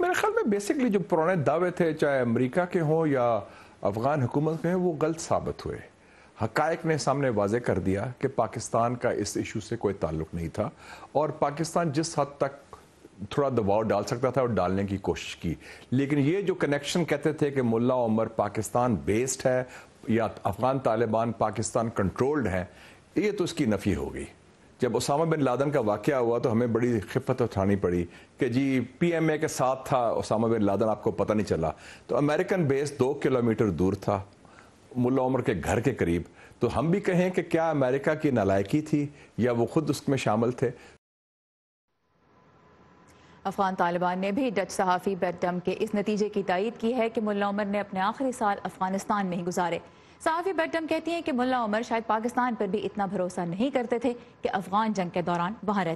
میرے خیال میں بیسکلی جو پرانے دعوے تھے چاہے امریکہ کے ہوں یا افغان حکومت کے ہوں وہ غلط ثابت ہوئے حقائق نے سامنے واضح کر دیا کہ پاکستان کا اس ایشو سے کوئی تعلق نہیں تھا اور پاکستان جس حد تک تھوڑا دباؤ ڈال سکتا تھا اور ڈالنے کی کوشش کی لیکن یہ جو کنیکشن کہتے تھے کہ ملا عمر پاکستان بیسڈ ہے یا افغان طالبان پاکستان کنٹرولڈ ہیں یہ تو اس کی نفی ہوگی جب اسامہ بن لادن کا واقعہ ہوا تو ہمیں بڑی خفت اٹھانی پڑی کہ جی پی ایم اے کے ساتھ تھا اسامہ بن لادن آپ کو پتہ نہیں چلا تو امریکن بیس دو کلومیٹر دور تھا ملا عمر کے گھر کے قریب تو ہم بھی کہیں کہ کیا امریکہ کی نالائکی تھی یا وہ خود اس میں شامل تھے افغان طالبان نے بھی ڈچ صحافی برٹم کے اس نتیجے کی تائید کی ہے کہ ملا عمر نے اپنے آخری سال افغانستان میں ہی گزارے صحافی برٹم کہتی ہیں کہ ملا عمر شاید پاکستان پر بھی اتنا بھروسہ نہیں کرتے تھے کہ افغان جنگ کے دوران وہاں رہتے